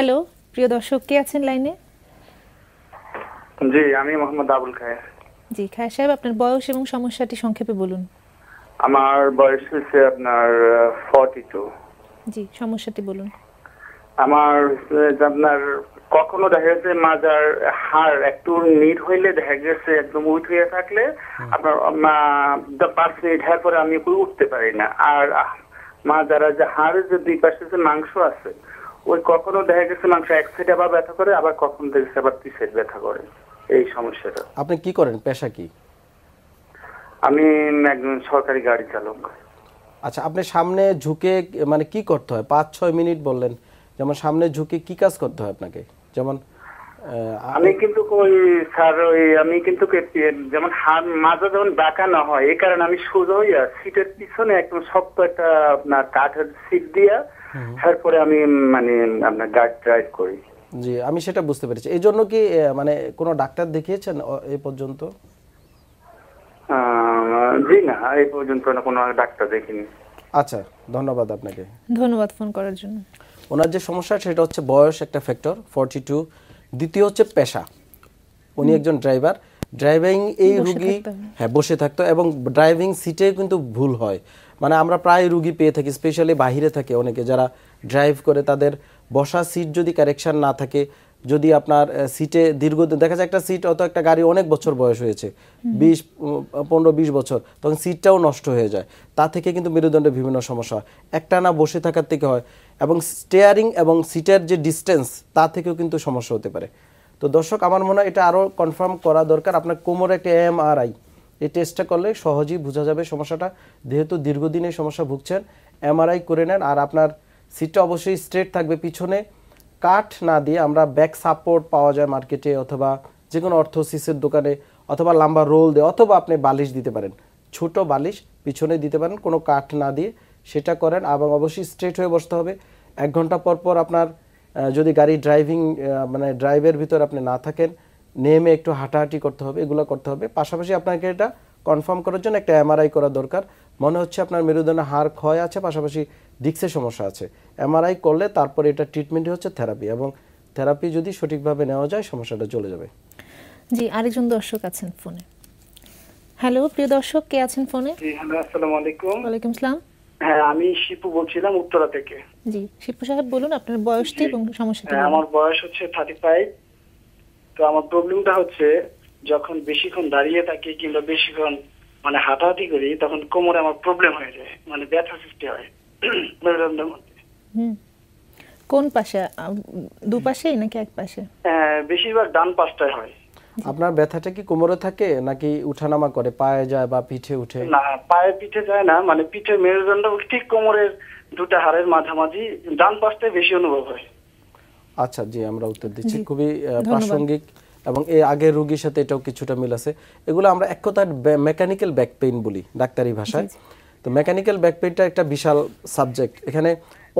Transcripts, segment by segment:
hello প্রিয় দর্শক কে আছেন লাইনে জি আমি মোহাম্মদ আবুল খায়ের জি খায়ের সাহেব আপনার বয়স এবং সমস্যাটি সংক্ষেপে বলুন আমার বয়স হচ্ছে আপনার ফর্টি টু জি সমস্যাটি বলুন আমার আপনার কখনো দেখা গেছে মাজার হার একটু নিট হইলে দেখা গেছে একদম উইট হয়ে থাকলে আপনার পাঁচ মিনিট হওয়ার পরে আমি উঠতে পারি না আর মা যারা যে হাড়ের যে দুই পাশে যে মাংস আছে ওই কখনো দেখা গেছে মাংস এক সাইডে আবার ব্যথা করে আবার কখন দেখা গেছে আবার দুই সাইড ব্যথা করে এই সমস্যাটা আপনি কি করেন পেশা কি আমি একজন সরকারি গাড়ি চালক আচ্ছা আপনি সামনে ঝুঁকে মানে কি করতে হয় পাঁচ ছয় মিনিট বললেন যেমন সামনে ঝুঁকে কি কাজ করতে হয় আপনাকে যেমন আমি কিন্তু ওই স্যার ওই আমি কিন্তু যেমন হাত মাঝে যেমন বাঁকা না হয় এই কারণে আমি সোজা হইয়া সিটের পিছনে একদম শক্ত একটা আপনার কাঠের সিট দিয়া তারপরে আমি মানে আপনার গার্ড ড্রাইভ করি জি আমি সেটা বুঝতে পেরেছি এই জন্য কি মানে কোনো ডাক্তার দেখিয়েছেন এই পর্যন্ত জি না এই পর্যন্ত কোনো ডাক্তার দেখিনি আচ্ছা ধন্যবাদ আপনাকে ধন্যবাদ ফোন করার জন্য ওনার যে সমস্যা সেটা হচ্ছে বয়স একটা ফ্যাক্টর ফর্টি টু দ্বিতীয় হচ্ছে পেশা উনি একজন ড্রাইভার ড্রাইভিং এই রুগী হ্যাঁ বসে থাকতো এবং ড্রাইভিং সিটে কিন্তু ভুল হয় মানে আমরা প্রায় রুগী পেয়ে থাকি স্পেশালি বাহিরে থাকে অনেকে যারা ড্রাইভ করে তাদের বসা সিট যদি কারেকশান না থাকে যদি আপনার সিটে দীর্ঘদিন দেখা যায় একটা সিট অত একটা গাড়ি অনেক বছর বয়স হয়েছে বিশ পনেরো বিশ বছর তখন সিটটাও নষ্ট হয়ে যায় তা থেকে কিন্তু মেরুদণ্ডে বিভিন্ন সমস্যা একটা না বসে থাকার থেকে হয় এবং স্টেয়ারিং এবং সিটের যে ডিস্টেন্স তা থেকেও কিন্তু সমস্যা হতে পারে তো দর্শক আমার মনে হয় এটা আরও কনফার্ম করা দরকার আপনার কোমরে একটা এমআরআই এই টেস্টটা করলে সহজেই বোঝা যাবে সমস্যাটা যেহেতু দীর্ঘদিন এই সমস্যা ভুগছেন এমআরআই করে নেন আর আপনার সিটটা অবশ্যই স্ট্রেট থাকবে পিছনে কাঠ না দিয়ে আমরা ব্যাক সাপোর্ট পাওয়া যায় মার্কেটে অথবা যে কোনো অর্থোসিসের দোকানে অথবা লাম্বা রোল দিয়ে অথবা আপনি বালিশ দিতে পারেন ছোট বালিশ পিছনে দিতে পারেন কোনো কাঠ না দিয়ে সেটা করেন এবং অবশ্যই স্ট্রেট হয়ে বসতে হবে এক ঘন্টা পর পর আপনার যদি গাড়ি ড্রাইভিং মানে ড্রাইভের ভিতর আপনি না থাকেন নেমে একটু হাঁটাহাঁটি করতে হবে এগুলো করতে হবে পাশাপাশি আপনাকে এটা কনফার্ম করার জন্য একটা এমআরআই করা দরকার মনে হচ্ছে আপনার মেরুদণ্ডে হাড় ক্ষয় আছে পাশাপাশি ডিক্সের সমস্যা আছে এমআরআই করলে তারপরে এটা ট্রিটমেন্টই হচ্ছে থেরাপি এবং থেরাপি যদি সঠিকভাবে নেওয়া যায় সমস্যাটা চলে যাবে জি আরেকজন দর্শক আছেন ফোনে হ্যালো প্রিয় দর্শক কে আছেন ফোনে জি হ্যালো আসসালামু আলাইকুম ওয়া আলাইকুম আসসালাম হ্যাঁ আমি শিপু বলছিলাম উত্তরা থেকে জি শিপু সাহেব বলুন আপনার এবং হ্যাঁ, আমার বয়স হচ্ছে তো আমার প্রবলেমটা হচ্ছে যখন বেশিক্ষণ দাঁড়িয়ে থাকি কিংবা বেশিক্ষণ মানে হাঁটাহাঁটি করি তখন কোমরে আমার প্রবলেম হয়ে যায় মানে ব্যথা সৃষ্টি হয় মেরুদণ্ডের মধ্যে কোন পাশে দুপাশেই নাকি এক পাশে হ্যাঁ, বেশিরভাগ ডান পাশটায় হয় আপনার ব্যথাটা কি কোমরে থাকে নাকি উঠানামা করে পায়ে যায় বা পিঠে উঠে না পায়ে পিঠে যায় না মানে পিঠে মেরুদণ্ড ঠিক কোমরের দুটো হাড়ের মাঝামাঝি ডান পাশে বেশি অনুভব হয় আচ্ছা জি আমরা উত্তর দিচ্ছি খুবই প্রাসঙ্গিক এবং এই আগে রোগীর সাথে এটাও কিছুটা মিল আছে এগুলো আমরা এক কথা মেকানিক্যাল ব্যাক পেইন বলি ডাক্তারি ভাষায় তো মেকানিক্যাল ব্যাক পেইনটা একটা বিশাল সাবজেক্ট এখানে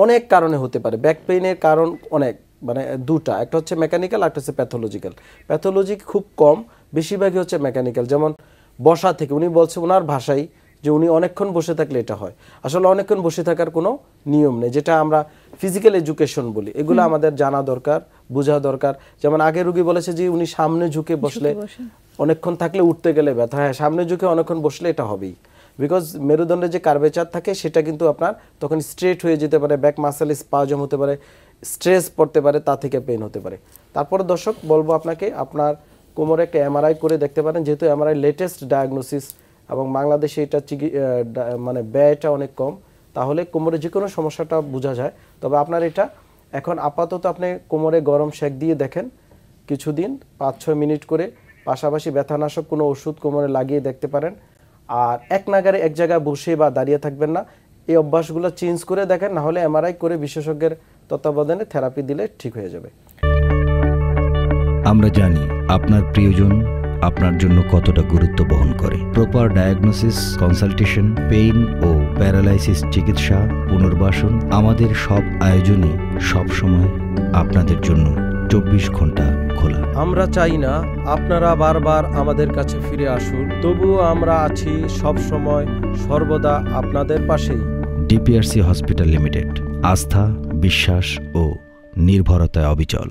অনেক কারণে হতে পারে ব্যাক পেইনের কারণ অনেক মানে দুটা একটা হচ্ছে মেকানিক্যাল একটা হচ্ছে প্যাথোলজিক্যাল প্যাথোলজি খুব কম বেশিরভাগই হচ্ছে মেকানিক্যাল যেমন বসা থেকে উনি বলছে ওনার ভাষাই যে উনি অনেকক্ষণ বসে থাকলে এটা হয় আসলে অনেকক্ষণ বসে থাকার কোনো নিয়ম নেই যেটা আমরা ফিজিক্যাল এডুকেশন বলি এগুলো আমাদের জানা দরকার বোঝা দরকার যেমন আগে রুগী বলেছে যে উনি সামনে ঝুঁকে বসলে অনেকক্ষণ থাকলে উঠতে গেলে ব্যথা হ্যাঁ সামনে ঝুঁকে অনেকক্ষণ বসলে এটা হবেই বিকজ মেরুদণ্ডের যে কার্বেচার থাকে সেটা কিন্তু আপনার তখন স্ট্রেট হয়ে যেতে পারে ব্যাক মাসেল স্পাজম হতে পারে স্ট্রেস পড়তে পারে তা থেকে পেন হতে পারে তারপরে দর্শক বলবো আপনাকে আপনার কোমরে একটা এমআরআই করে দেখতে পারেন যেহেতু এমআরআই লেটেস্ট ডায়াগনোসিস এবং বাংলাদেশে এটা চিকি মানে ব্যয়টা অনেক কম তাহলে কোমরে যে কোনো সমস্যাটা বোঝা যায় তবে আপনার এটা এখন আপাতত আপনি কোমরে গরম শেক দিয়ে দেখেন কিছুদিন পাঁচ ছয় মিনিট করে পাশাপাশি ব্যথানাশক কোনো ওষুধ কোমরে লাগিয়ে দেখতে পারেন আর এক নাগারে এক জায়গায় বসে বা দাঁড়িয়ে থাকবেন না এই অভ্যাসগুলো চেঞ্জ করে দেখেন নাহলে এমআরআই করে বিশেষজ্ঞের তত্ত্বাবধানে থেরাপি দিলে ঠিক হয়ে যাবে আমরা জানি আপনার প্রিয়জন আপনার জন্য কতটা গুরুত্ব বহন করে প্রপার ডায়াগনোসিস কনসালটেশন পেইন ও প্যারালাইসিস চিকিৎসা পুনর্বাসন আমাদের সব আয়োজনে সবসময় আপনাদের জন্য চব্বিশ ঘন্টা খোলা আমরা চাই না আপনারা বারবার আমাদের কাছে ফিরে আসুন তবুও আমরা আছি সবসময় সর্বদা আপনাদের পাশেই ডিপিআরসি হসপিটাল লিমিটেড আস্থা বিশ্বাস ও নির্ভরতায় অবিচল